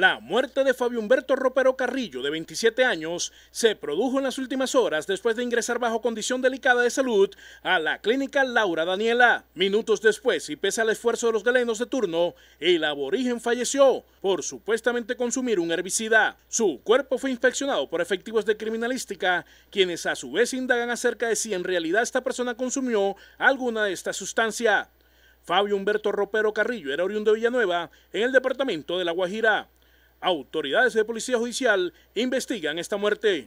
La muerte de Fabio Humberto Ropero Carrillo, de 27 años, se produjo en las últimas horas después de ingresar bajo condición delicada de salud a la clínica Laura Daniela. Minutos después, y pese al esfuerzo de los galenos de turno, el aborigen falleció por supuestamente consumir un herbicida. Su cuerpo fue infeccionado por efectivos de criminalística, quienes a su vez indagan acerca de si en realidad esta persona consumió alguna de esta sustancia. Fabio Humberto Ropero Carrillo era oriundo de Villanueva, en el departamento de La Guajira. Autoridades de Policía Judicial investigan esta muerte.